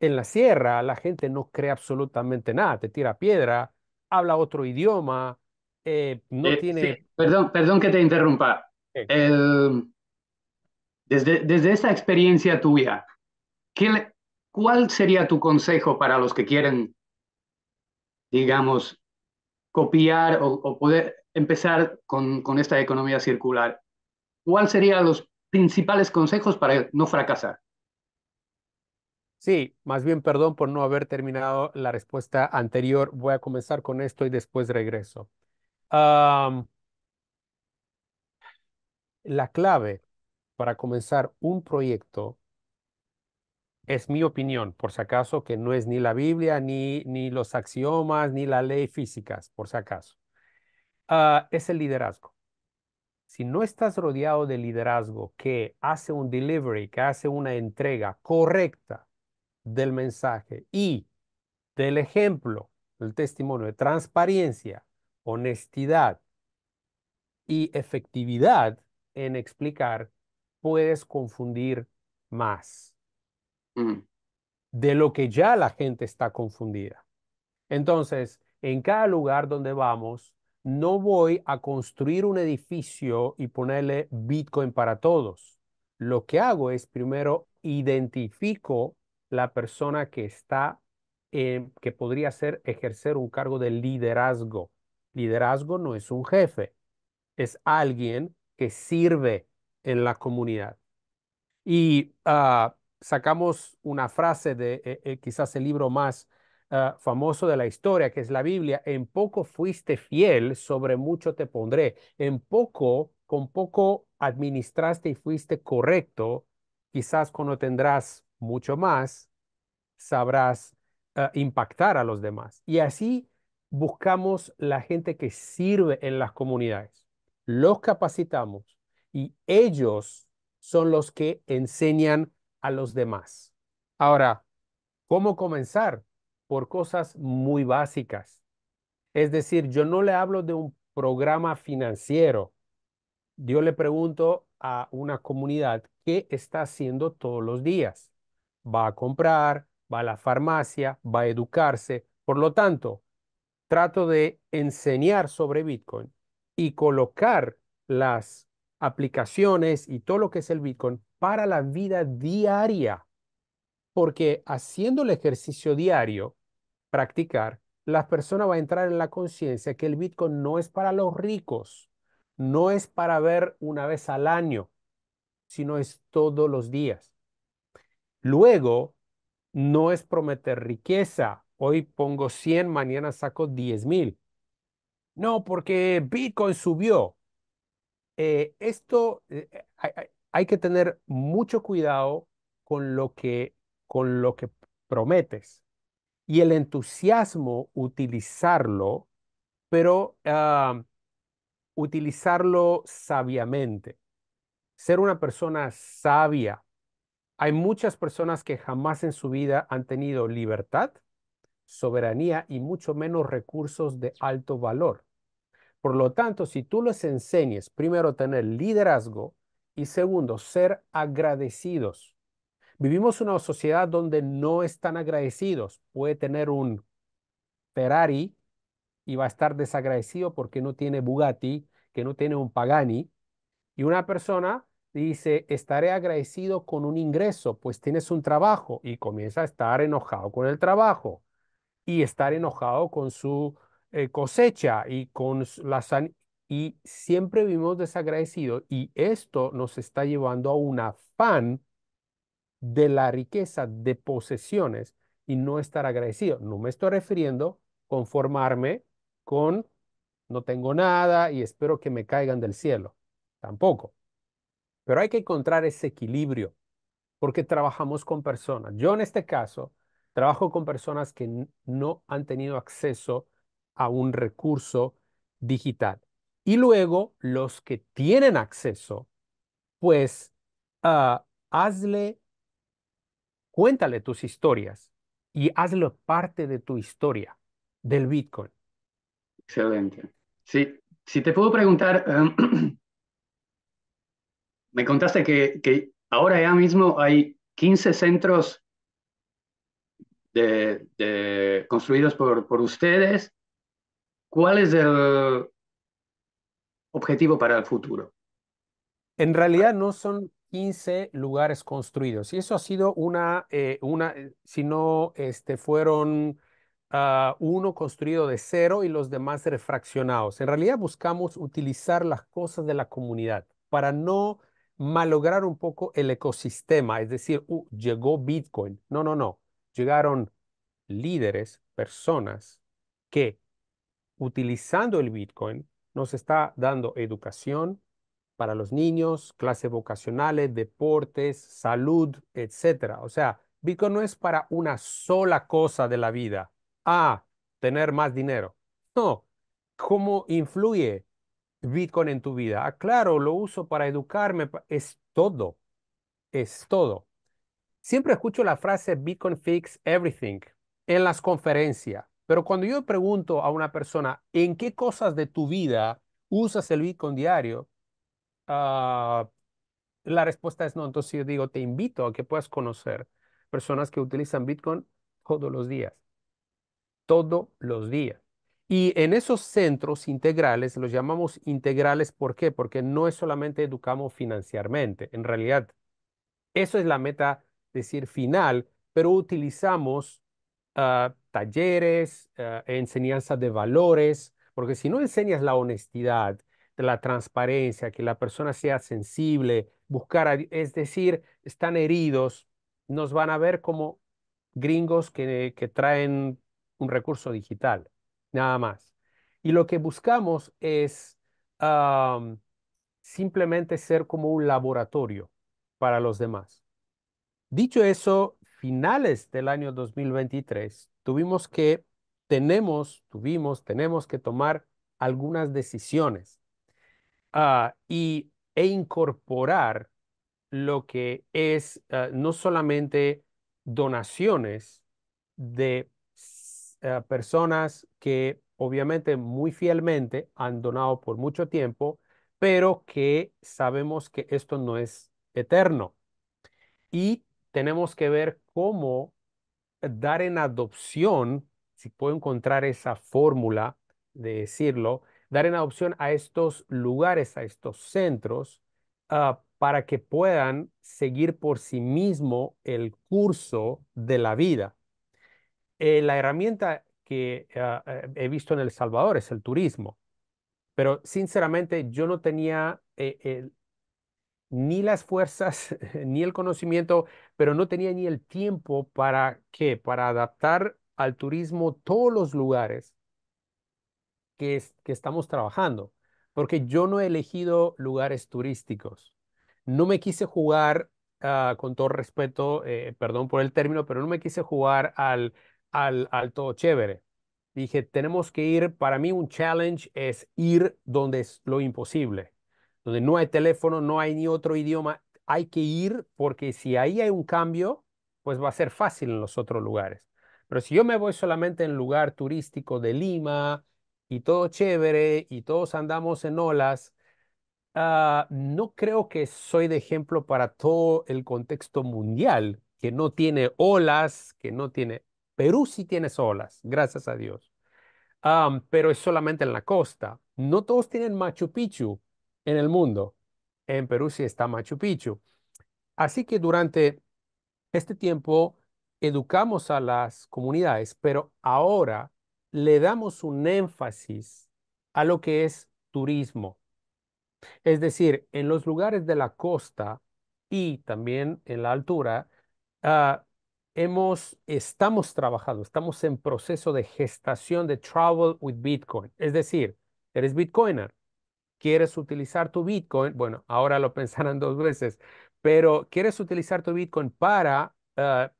En la sierra la gente no cree absolutamente nada, te tira piedra, habla otro idioma, eh, no tiene... Perdón, perdón que te interrumpa. Desde, desde esa experiencia tuya, ¿cuál sería tu consejo para los que quieren digamos, copiar o, poder empezar con, con, esta economía circular? ¿Cuáles serían los principales consejos para no fracasar? Sí, más bien perdón por no haber terminado la respuesta anterior. Voy a comenzar con esto y después regreso. la clave para comenzar un proyecto es mi opinión, por si acaso, que no es ni la Biblia, ni, ni los axiomas, ni la ley física, por si acaso. Ah, es el liderazgo. Si no estás rodeado de liderazgo que hace un delivery, que hace una entrega correcta del mensaje y del ejemplo, el testimonio de transparencia, honestidad y efectividad en explicar, puedes confundir más Mm. de lo que ya la gente está confundida. Entonces, en cada lugar donde vamos, no voy a construir un edificio y ponerle Bitcoin para todos. Lo que hago es primero identifico la persona que está, em, que podría ser ejercer un cargo de liderazgo. Liderazgo no es un jefe, es alguien que sirve en la comunidad. Y uh, sacamos una frase de eh, eh, quizás el libro más ah, famoso de la historia, que es la Biblia, en poco fuiste fiel, sobre mucho te pondré, en poco, con poco administraste y fuiste correcto, quizás cuando tendrás mucho más, sabrás ah, impactar a los demás. Y así buscamos la gente que sirve en las comunidades, los capacitamos y ellos son los que enseñan a los demás. Ahora, ¿cómo comenzar? Por cosas muy básicas. Es decir, yo no le hablo de un programa financiero. Yo le pregunto a una comunidad qué está haciendo todos los días. Va a comprar, va a la farmacia, va a educarse. Por lo tanto, trato de enseñar sobre Bitcoin y colocar las aplicaciones y todo lo que es el Bitcoin para la vida diaria, porque haciendo el ejercicio diario, practicar, la persona va a entrar en la conciencia que el Bitcoin no es para los ricos, no es para ver una vez al año, sino es todos los días. Luego, no es prometer riqueza. Hoy pongo 100, mañana saco 10 mil. No, porque Bitcoin subió. Eh, esto, eh, eh, hay que tener mucho cuidado con lo que, con lo que prometes y el entusiasmo utilizarlo, pero ah, utilizarlo sabiamente. Ser una persona sabia. Hay muchas personas que jamás en su vida han tenido libertad, soberanía y mucho menos recursos de alto valor. Por lo tanto, si tú les enseñes primero tener liderazgo, y segundo, ser agradecidos. Vivimos una sociedad donde no están agradecidos. Puede tener un Ferrari y va a estar desagradecido porque no tiene Bugatti, que no tiene un Pagani. Y una persona dice, estaré agradecido con un ingreso, pues tienes un trabajo y comienza a estar enojado con el trabajo y estar enojado con su eh, cosecha y con la, y siempre vivimos desagradecidos y esto nos está llevando a un afán de la riqueza de posesiones y no estar agradecido. No me estoy refiriendo conformarme con no tengo nada y espero que me caigan del cielo. Tampoco. Pero hay que encontrar ese equilibrio porque trabajamos con personas. Yo en este caso trabajo con personas que no han tenido acceso a un recurso digital. Y luego los que tienen acceso, pues ah, hazle, cuéntale tus historias y hazlo parte de tu historia del Bitcoin. Excelente. Sí, si te puedo preguntar, em, me contaste que, que ahora ya mismo hay 15 centros de, construidos por, por ustedes. ¿Cuál es el, objetivo para el futuro. En realidad no son 15 lugares construidos. Y eso ha sido una, eh, una sino este, fueron ah, uno construido de cero y los demás refraccionados. En realidad buscamos utilizar las cosas de la comunidad para no malograr un poco el ecosistema, es decir, uh, llegó Bitcoin. No, no, no. Llegaron líderes, personas que utilizando el Bitcoin nos está dando educación para los niños, clases vocacionales, deportes, salud, etc. O sea, Bitcoin no es para una sola cosa de la vida. Ah, tener más dinero. No. ¿Cómo influye Bitcoin en tu vida? Ah, claro, lo uso para educarme. Es todo. Es todo. Siempre escucho la frase Bitcoin fix everything en las conferencias. Pero cuando yo pregunto a una persona, ¿en qué cosas de tu vida usas el Bitcoin diario? Ah, la respuesta es no. Entonces yo digo, te invito a que puedas conocer personas que utilizan Bitcoin todos los días. Todos los días. Y en esos centros integrales, los llamamos integrales, ¿por qué? Porque no es solamente educamos financieramente, en realidad, eso es la meta, decir, final, pero utilizamos Ah, talleres, ah, enseñanza de valores, porque si no enseñas la honestidad, la transparencia, que la persona sea sensible, buscar, es decir, están heridos, nos van a ver como gringos que, traen un recurso digital, nada más. Y lo que buscamos es simplemente ser como un laboratorio para los demás. Dicho eso, finales del año 2023, tuvimos que, tenemos, tuvimos, tenemos que tomar algunas decisiones ah, y, e incorporar lo que es ah, no solamente donaciones de ah, personas que obviamente muy fielmente han donado por mucho tiempo, pero que sabemos que esto no es eterno. Y tenemos que ver cómo dar en adopción, si puedo encontrar esa fórmula de decirlo, dar en adopción a estos lugares, a estos centros, ah, para que puedan seguir por sí mismo el curso de la vida. Eh, la herramienta que ah, eh, he visto en El Salvador es el turismo, pero sinceramente yo no tenía eh, ni las fuerzas, ni el conocimiento, pero no tenía ni el tiempo para qué, para adaptar al turismo todos los lugares que, que estamos trabajando, porque yo no he elegido lugares turísticos. No me quise jugar, ah, con todo respeto, eh, perdón por el término, pero no me quise jugar al, al, al todo chévere. Dije, tenemos que ir, para mí un challenge es ir donde es lo imposible donde no hay teléfono, no hay ni otro idioma, hay que ir porque si ahí hay un cambio, pues va a ser fácil en los otros lugares. Pero si yo me voy solamente en lugar turístico de Lima y todo chévere y todos andamos en olas, ah, no creo que soy de ejemplo para todo el contexto mundial, que no tiene olas, que no tiene... Perú sí tiene olas, gracias a Dios. Ah, pero es solamente en la costa. No todos tienen Machu Picchu, en el mundo. En Perú sí está Machu Picchu. Así que durante este tiempo educamos a las comunidades, pero ahora le damos un énfasis a lo que es turismo. Es decir, en los lugares de la costa y también en la altura, ah, hemos, estamos trabajando, estamos en proceso de gestación de Travel with Bitcoin. Es decir, eres Bitcoiner, quieres utilizar tu Bitcoin, bueno, ahora lo pensarán dos veces, pero quieres utilizar tu Bitcoin para eh,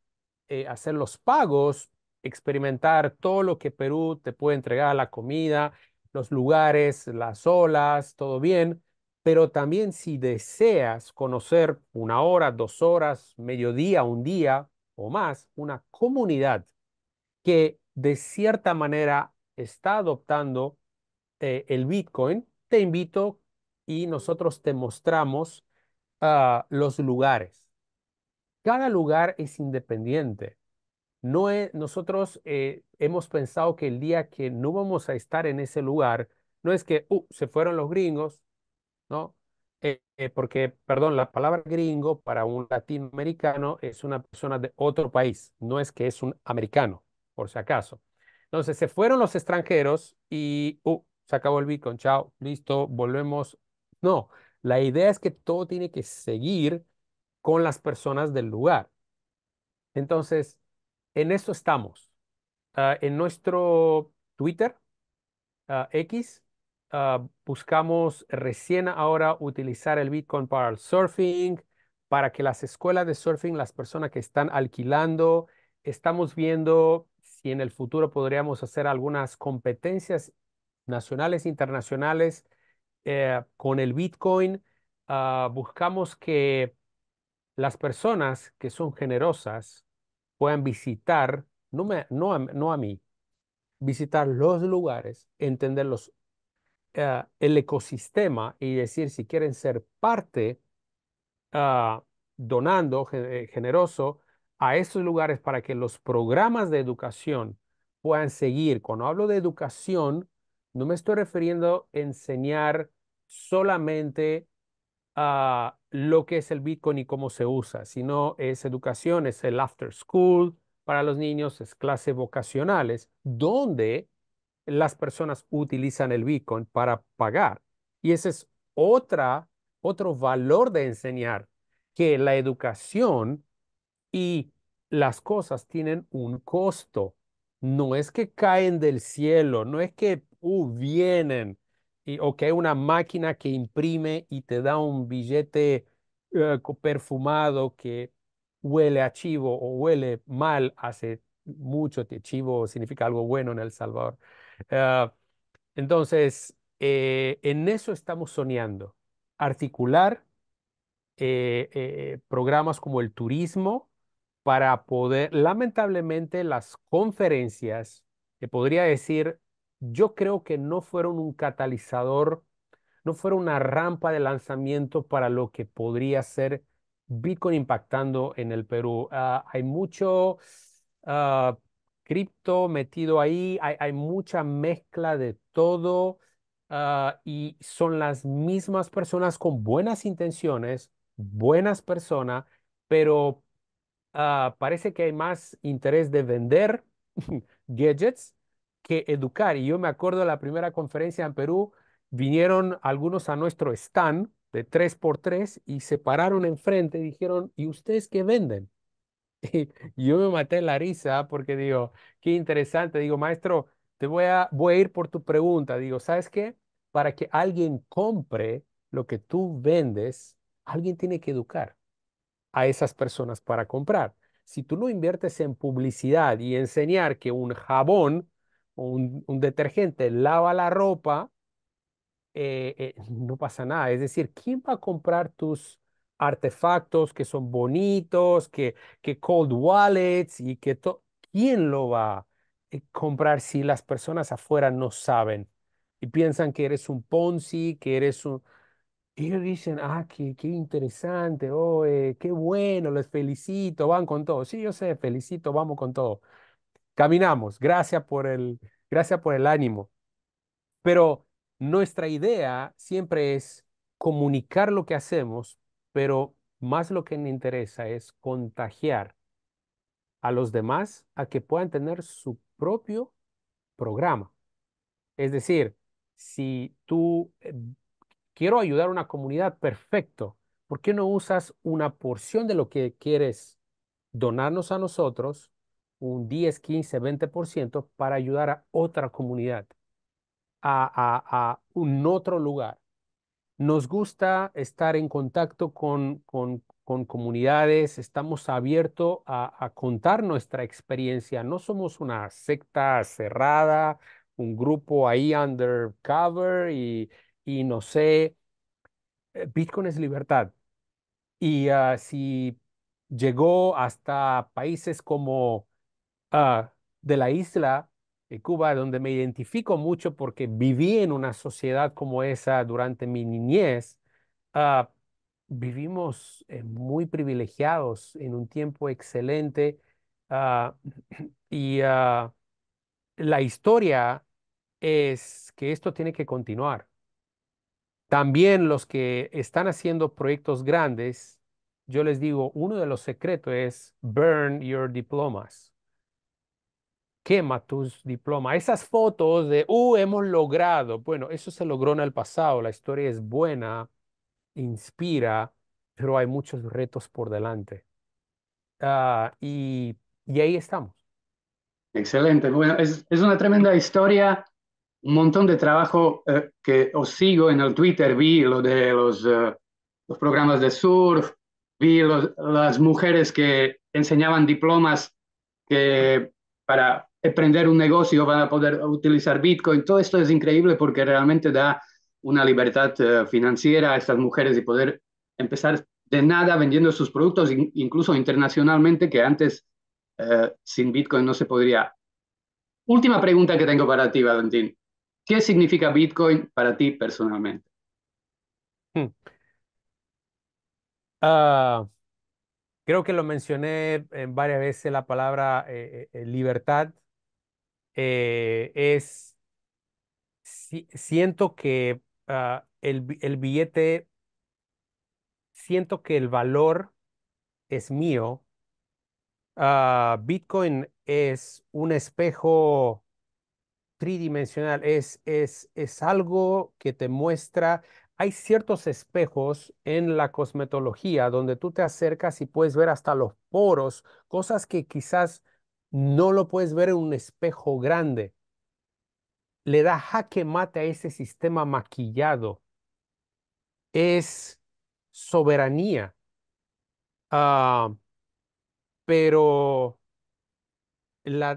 eh, hacer los pagos, experimentar todo lo que Perú te puede entregar, la comida, los lugares, las olas, todo bien, pero también si deseas conocer una hora, dos horas, mediodía, un día o más, una comunidad que de cierta manera está adoptando eh, el Bitcoin, te invito y nosotros te mostramos ah, los lugares. Cada lugar es independiente. No es, nosotros eh, hemos pensado que el día que no vamos a estar en ese lugar, no es que uh, se fueron los gringos, ¿no? Eh, eh, porque, perdón, la palabra gringo para un latinoamericano es una persona de otro país, no es que es un americano, por si acaso. Entonces, se fueron los extranjeros y uh, se acabó el Bitcoin, chao, listo, volvemos. No, la idea es que todo tiene que seguir con las personas del lugar. Entonces, en eso estamos. Ah, en nuestro Twitter, ah, X, ah, buscamos recién ahora utilizar el Bitcoin para el surfing, para que las escuelas de surfing, las personas que están alquilando, estamos viendo si en el futuro podríamos hacer algunas competencias nacionales, internacionales, eh, con el Bitcoin, ah, buscamos que las personas que son generosas puedan visitar, no, no, a, no a mí, visitar los lugares, entender eh, el ecosistema y decir si quieren ser parte, ah, donando eh, generoso a esos lugares para que los programas de educación puedan seguir. Cuando hablo de educación, no me estoy refiriendo a enseñar solamente a lo que es el Bitcoin y cómo se usa, sino es educación, es el after school para los niños, es clases vocacionales, donde las personas utilizan el Bitcoin para pagar. Y ese es otro valor de enseñar, que la educación y las cosas tienen un costo. No es que caen del cielo, no es que uh, vienen, o que hay una máquina que imprime y te da un billete eh, perfumado que huele a chivo o huele mal hace mucho, chivo significa algo bueno en El Salvador. Eh, entonces, eh, en eso estamos soñando, articular programas como el turismo para poder, lamentablemente, las conferencias, que podría decir yo creo que no fueron un catalizador, no fueron una rampa de lanzamiento para lo que podría ser Bitcoin impactando en el Perú. Ah, hay mucho ah, cripto metido ahí, hay, mucha mezcla de todo ah, y son las mismas personas con buenas intenciones, buenas personas, pero parece que hay más interés de vender gadgets que educar. Y yo me acuerdo de la primera conferencia en Perú, vinieron algunos a nuestro stand de 3x3 y se pararon enfrente y dijeron, ¿y ustedes qué venden? Y yo me maté la risa ¿ah? porque digo, qué interesante. Digo, maestro, te voy a, voy a ir por tu pregunta. Digo, ¿sabes qué? Para que alguien compre lo que tú vendes, alguien tiene que educar a esas personas para comprar. Si tú no inviertes en publicidad y enseñar que un jabón un, detergente lava la ropa, eh, eh, no pasa nada. Es decir, ¿quién va a comprar tus artefactos que son bonitos, que, que cold wallets y que todo? ¿Quién lo va a comprar si las personas afuera no saben y piensan que eres un Ponzi, que eres un... Ellos dicen, ah, qué, interesante, oh, qué bueno, les felicito, van con todo. Sí, yo sé, felicito, vamos con todo. Caminamos, gracias por el, gracias por el ánimo. Pero nuestra idea siempre es comunicar lo que hacemos, pero más lo que me interesa es contagiar a los demás a que puedan tener su propio programa. Es decir, si tú eh, quiero ayudar a una comunidad, perfecto. ¿Por qué no usas una porción de lo que quieres donarnos a nosotros un 10, 15, 20% para ayudar a otra comunidad, a, a, un otro lugar. Nos gusta estar en contacto con, con, con comunidades, estamos abiertos a, contar nuestra experiencia. No somos una secta cerrada, un grupo ahí undercover y, y no sé. Eh, Bitcoin es libertad. Y ah, si llegó hasta países como Ah, de la isla de Cuba, donde me identifico mucho porque viví en una sociedad como esa durante mi niñez, ah, vivimos eh, muy privilegiados en un tiempo excelente ah, y la historia es que esto tiene que continuar. También los que están haciendo proyectos grandes, yo les digo, uno de los secretos es burn your diplomas quema tus diplomas. Esas fotos de, uh, hemos logrado. Bueno, eso se logró en el pasado. La historia es buena, inspira, pero hay muchos retos por delante. Ah, y, y, ahí estamos. Excelente. Bueno, es, es, una tremenda historia. Un montón de trabajo eh, que os sigo en el Twitter. Vi lo de los, eh, los programas de surf, vi las mujeres que enseñaban diplomas que para emprender eh, un negocio, van a poder utilizar Bitcoin. Todo esto es increíble porque realmente da una libertad eh, financiera a estas mujeres y poder empezar de nada vendiendo sus productos, incluso internacionalmente, que antes eh, sin Bitcoin no se podría. Última pregunta que tengo para ti, Valentín. ¿Qué significa Bitcoin para ti personalmente? Hmm. Ah, creo que lo mencioné en varias veces la palabra libertad. Eh, es, siento que ah, el, el billete, siento que el valor es mío. Ah, Bitcoin es un espejo tridimensional, es, es, es algo que te muestra, hay ciertos espejos en la cosmetología donde tú te acercas y puedes ver hasta los poros, cosas que quizás no lo puedes ver en un espejo grande. Le da jaque mate a ese sistema maquillado. Es soberanía. Ah, pero la,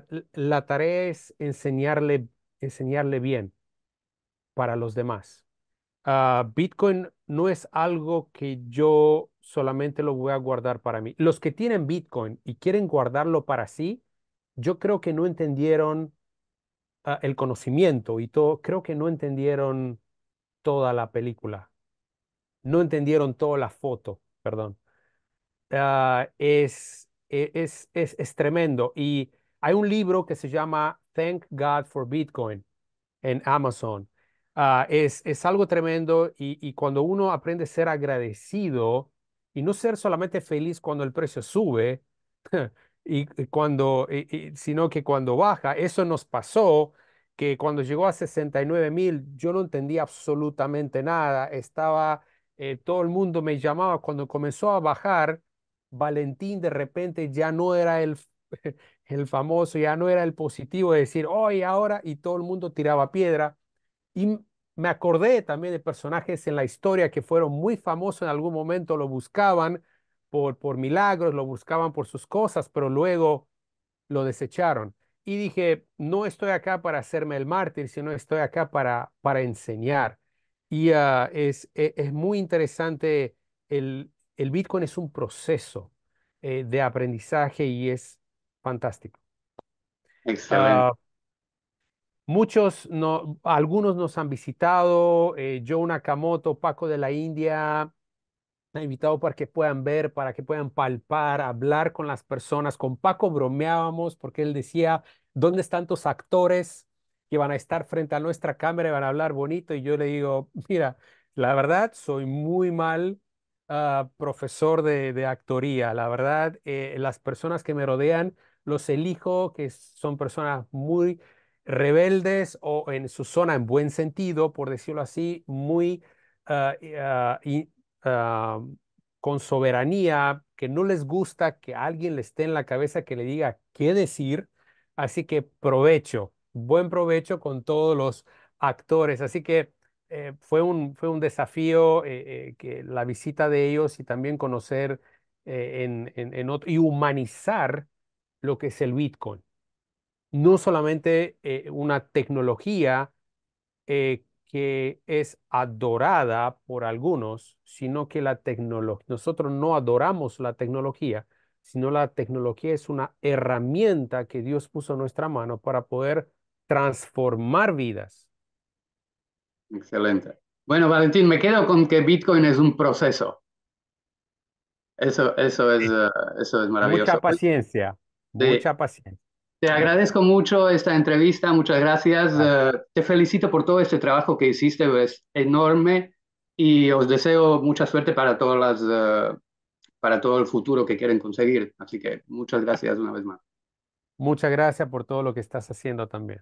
tarea es enseñarle, enseñarle bien para los demás. Ah, Bitcoin no es algo que yo solamente lo voy a guardar para mí. Los que tienen Bitcoin y quieren guardarlo para sí, yo creo que no entendieron ah, el conocimiento y todo, creo que no entendieron toda la película, no entendieron toda la foto, perdón. Ah, es, e, es, es, es tremendo. Y hay un libro que se llama Thank God for Bitcoin en Amazon. Ah, es, es algo tremendo y, y, cuando uno aprende a ser agradecido y no ser solamente feliz cuando el precio sube, y eh, cuando, eh, eh, sino que cuando baja, eso nos pasó que cuando llegó a 69 mil, yo no entendía absolutamente nada, estaba, todo el mundo me llamaba, cuando comenzó a bajar, Valentín de repente ya no era el, el famoso, ya no era el positivo de decir, hoy, ahora, y todo el mundo tiraba piedra. Y me acordé también de personajes en la historia que fueron muy famosos en algún momento, lo buscaban por, milagros, lo buscaban por sus cosas, pero luego lo desecharon. Y dije, no estoy acá para hacerme el mártir, sino estoy acá para, para enseñar. Y ah, es, e, es, muy interesante, el, el Bitcoin es un proceso eh, de aprendizaje y es fantástico. Excelente. Ah, muchos, no, algunos nos han visitado, yo eh, Joe Nakamoto, Paco de la India, ha invitado para que puedan ver, para que puedan palpar, hablar con las personas. Con Paco bromeábamos porque él decía, ¿dónde están tus actores que van a estar frente a nuestra cámara y van a hablar bonito? Y yo le digo, mira, la verdad, soy muy mal ah, profesor de, de, actoría. La verdad, eh, las personas que me rodean los elijo, que son personas muy rebeldes o en su zona, en buen sentido, por decirlo así, muy ah, ah, Ah, con soberanía, que no les gusta que alguien le esté en la cabeza que le diga qué decir. Así que provecho, buen provecho con todos los actores. Así que eh, fue, un, fue un desafío eh, eh, que la visita de ellos y también conocer y humanizar lo que es el Bitcoin. No solamente una tecnología que que es adorada por algunos, sino que la tecnología, nosotros no adoramos la tecnología, sino la tecnología es una herramienta que Dios puso en nuestra mano para poder transformar vidas. Excelente. Bueno, Valentín, me quedo con que Bitcoin es un proceso. Eso, eso, es, eh, eso es maravilloso. Mucha paciencia, mucha paciencia. Te agradezco mucho esta entrevista, muchas gracias. Eh, te felicito por todo este trabajo que hiciste, es enorme y os deseo mucha suerte para todas eh, para todo el futuro que quieren conseguir. Así que muchas gracias una vez más. Muchas gracias por todo lo que estás haciendo también.